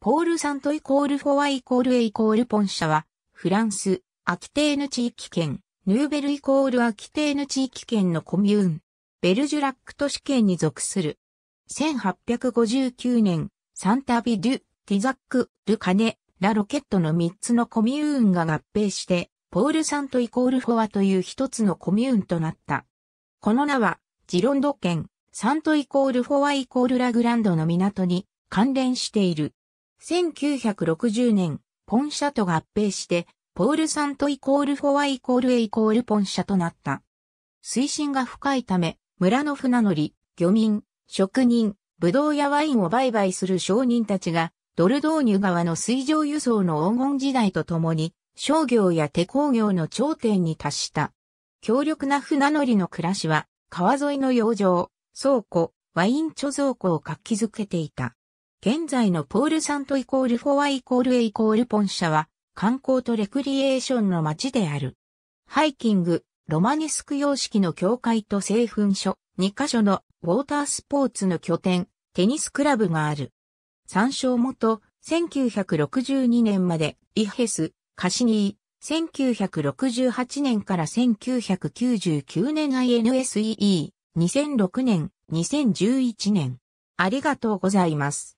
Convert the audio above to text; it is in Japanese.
ポール・サントイコール・フォワイコール・エイコール・ポン社は、フランス、アキテーヌ地域圏、ヌーベルイコール・アキテーヌ地域圏のコミューン、ベルジュラック都市圏に属する。1859年、サンタビ・デュ・ティザック・ル・カネ、ラ・ロケットの3つのコミューンが合併して、ポール・サントイコール・フォワという一つのコミューンとなった。この名は、ジロンド県、サントイコール・フォワイコール・ラグランドの港に関連している。1960年、ポンシャと合併して、ポールサントイコールフォアイコールエイコールポンシャとなった。水深が深いため、村の船乗り、漁民、職人、ぶどうやワインを売買する商人たちが、ドルドーニュ川の水上輸送の黄金時代とともに、商業や手工業の頂点に達した。強力な船乗りの暮らしは、川沿いの洋上、倉庫、ワイン貯蔵庫を活気づけていた。現在のポールサントイコールフォアイコールエイコールポン社は、観光とレクリエーションの街である。ハイキング、ロマネスク様式の教会と製粉所、2カ所のウォータースポーツの拠点、テニスクラブがある。参照元、1962年まで、イヘス、カシニー、1968年から1999年 INSEE、2006年、2011年。ありがとうございます。